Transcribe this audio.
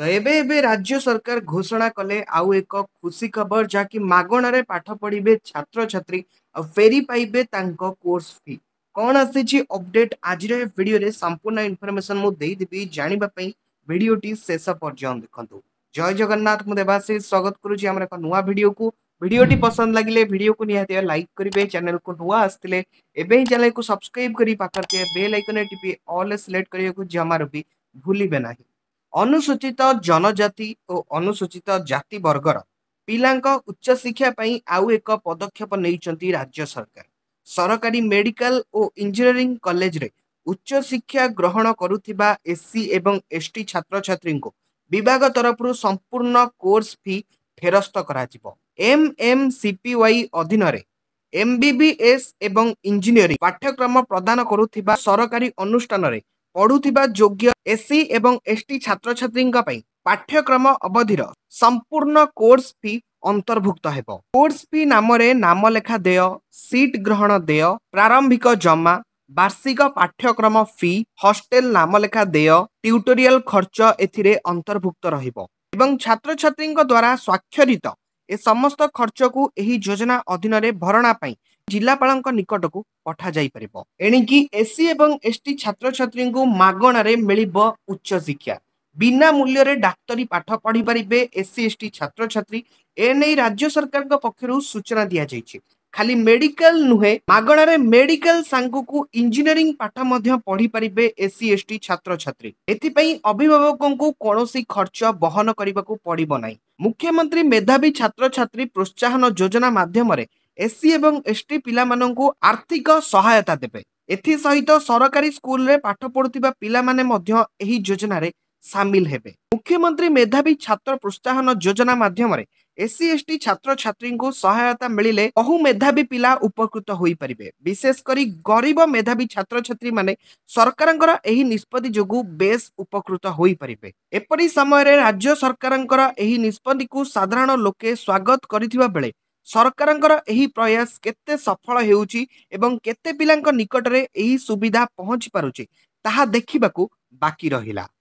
तो एबे एबे राज्य सरकार घोषणा कले आउ एक खुशी खबर जहाँकि मगणारे पाठ पढ़े छात्र छात्री फेरी पाइबे कोर्स फी कौन अपडेट आज भिडियो संपूर्ण इनफर्मेसन मुझेदेवि जानापी भिडटी शेष पर्यटन देखो जय जगन्नाथ मुझे देवाशीष स्वागत करुच्चर एक नुआ भिड को भिडटे पसंद लगे भिड को निहत लाइक करेंगे चैनल को नुआ आसते हैं चैनल को सब्सक्राइब कर पाखे बेल आइकन टीपी अल्ले सिलेक्ट करने को जमार भी भूलबे नहीं ଅନୁସୂଚିତ ଜନଜାତି ଓ ଅନୁସୂଚିତ ଜାତି ବର୍ଗର ପିଲାଙ୍କ ଉଚ୍ଚଶିକ୍ଷା ପାଇଁ ଆଉ ଏକ ପଦକ୍ଷେପ ନେଇଛନ୍ତି ରାଜ୍ୟ ସରକାର ସରକାରୀ ମେଡିକାଲ ଓ ଇଞ୍ଜିନିୟରିଂ କଲେଜରେ ଉଚ୍ଚଶିକ୍ଷା ଗ୍ରହଣ କରୁଥିବା ଏସ୍ସି ଏବଂ ଏସ୍ ଟି ଛାତ୍ରଛାତ୍ରୀଙ୍କୁ ବିଭାଗ ତରଫରୁ ସମ୍ପୂର୍ଣ୍ଣ କୋର୍ସ ଫି ଫେରସ୍ତ କରାଯିବ ଏମ୍ ଏମ୍ ସିପିୱାଇ ଅଧୀନରେ ଏମ୍ବିବିଏସ୍ ଏବଂ ଇଞ୍ଜିନିୟରିଂ ପାଠ୍ୟକ୍ରମ ପ୍ରଦାନ କରୁଥିବା ସରକାରୀ ଅନୁଷ୍ଠାନରେ ପଢୁଥିବା ଯୋଗ୍ୟ ଏସ୍ସି ଏବଂ ଏସ୍ ଟି ଛାତ୍ରଛାତ୍ରୀଙ୍କ ପାଇଁ ପାଠ୍ୟକ୍ରମ ଅବଧିର ସମ୍ପୂର୍ଣ୍ଣ କୋର୍ସ ଫି ଅନ୍ତର୍ଭୁକ୍ତ ହେବ କୋର୍ସ ଫି ନାମରେ ନାମଲେଖା ଦେୟ ସିଟ୍ ଗ୍ରହଣ ଦେୟ ପ୍ରାରମ୍ଭିକ ଜମା ବାର୍ଷିକ ପାଠ୍ୟକ୍ରମ ଫି ହଷ୍ଟେଲ ନାମଲେଖା ଦେୟ ଟ୍ୟୁଟୋରିଆଲ ଖର୍ଚ୍ଚ ଏଥିରେ ଅନ୍ତର୍ଭୁକ୍ତ ରହିବ ଏବଂ ଛାତ୍ରଛାତ୍ରୀଙ୍କ ଦ୍ୱାରା ସ୍ୱାକ୍ଷରିତ ଏ ସମସ୍ତ ଖର୍ଚ୍ଚକୁ ଏହି ଯୋଜନା ଅଧୀନରେ ଭରଣା ପାଇଁ ଜିଲ୍ଲାପାଳଙ୍କ ନିକଟକୁ ପଠାଯାଇ ପାରିବ ଏଣିକି ଏସ୍ସି ଏବଂ ଏସ୍ ଟି ଛାତ୍ରଛାତ୍ରୀଙ୍କୁ ମାଗଣାରେ ମିଳିବ ଉଚ୍ଚ ଶିକ୍ଷା ବିନା ମୂଲ୍ୟରେ ଡାକ୍ତରୀ ପାଠ ପଢ଼ିପାରିବେ ଏସ୍ସି ଏସ୍ ଟି ଛାତ୍ରଛାତ୍ରୀ ଏନେଇ ରାଜ୍ୟ ସରକାରଙ୍କ ପକ୍ଷରୁ ସୂଚନା ଦିଆଯାଇଛି ଖାଲି ମେଡିକାଲ ନୁହେଁ ମାଗଣାରେ ମେଡିକାଲ ସାଙ୍ଗକୁ ଇଞ୍ଜିନିୟରିଂ ପାଠ ମଧ୍ୟ ପଢିପାରିବେ ଏସ୍ସି ଏସ୍ଟି ଛାତ୍ରଛାତ୍ରୀ ଏଥିପାଇଁ ଅଭିଭାବକଙ୍କୁ କୌଣସି ଖର୍ଚ୍ଚ ବହନ କରିବାକୁ ପଡ଼ିବ ନାହିଁ ମୁଖ୍ୟମନ୍ତ୍ରୀ ମେଧାବୀ ଛାତ୍ରଛାତ୍ରୀ ପ୍ରୋତ୍ସାହନ ଯୋଜନା ମାଧ୍ୟମରେ ଏସ୍ସି ଏବଂ ଏସ୍ଟି ପିଲାମାନଙ୍କୁ ଆର୍ଥିକ ସହାୟତା ଦେବେ ଏଥିସହିତ ସରକାରୀ ସ୍କୁଲରେ ପାଠ ପଢୁଥିବା ପିଲାମାନେ ମଧ୍ୟ ଏହି ଯୋଜନାରେ ସାମିଲ ହେବେ ମୁଖ୍ୟମନ୍ତ୍ରୀ ମେଧାବୀ ଛାତ୍ର ପ୍ରୋତ୍ସାହନ ଯୋଜନା ମାଧ୍ୟମରେ ଏସ୍ସି ଏସ୍ଟି ଛାତ୍ରଛାତ୍ରୀଙ୍କୁ ସହାୟତା ମିଳିଲେ ବହୁ ମେଧାବୀ ପିଲା ଉପକୃତ ହୋଇପାରିବେ ବିଶେଷ କରି ଗରିବ ମେଧାବୀ ଛାତ୍ରଛାତ୍ରୀମାନେ ସରକାରଙ୍କର ଏହି ନିଷ୍ପତ୍ତି ଯୋଗୁଁ ବେଶ୍ ଉପକୃତ ହୋଇପାରିବେ ଏପରି ସମୟରେ ରାଜ୍ୟ ସରକାରଙ୍କର ଏହି ନିଷ୍ପତ୍ତିକୁ ସାଧାରଣ ଲୋକେ ସ୍ୱାଗତ କରିଥିବା ବେଳେ ସରକାରଙ୍କର ଏହି ପ୍ରୟାସ କେତେ ସଫଳ ହେଉଛି ଏବଂ କେତେ ପିଲାଙ୍କ ନିକଟରେ ଏହି ସୁବିଧା ପହଞ୍ଚି ପାରୁଛି ତାହା ଦେଖିବାକୁ ବାକି ରହିଲା